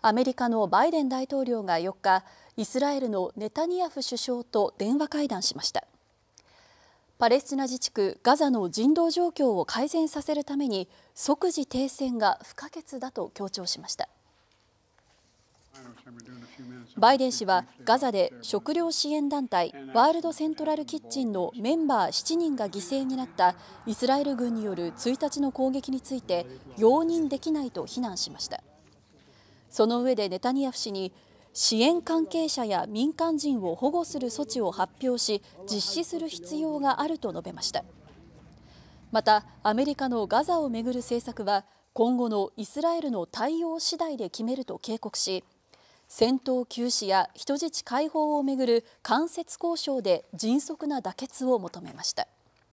アメリカのバイデン大統領が4日、イスラエルのネタニヤフ首相と電話会談しました。パレスチナ自治区ガザの人道状況を改善させるために即時停戦が不可欠だと強調しました。バイデン氏はガザで食料支援団体ワールド・セントラル・キッチンのメンバー7人が犠牲になったイスラエル軍による1日の攻撃について容認できないと非難しました。その上でネタニヤフ氏に支援関係者や民間人を保護する措置を発表し実施する必要があると述べましたまたアメリカのガザをめぐる政策は今後のイスラエルの対応次第で決めると警告し戦闘休止や人質解放をめぐる間接交渉で迅速な妥結を求めました。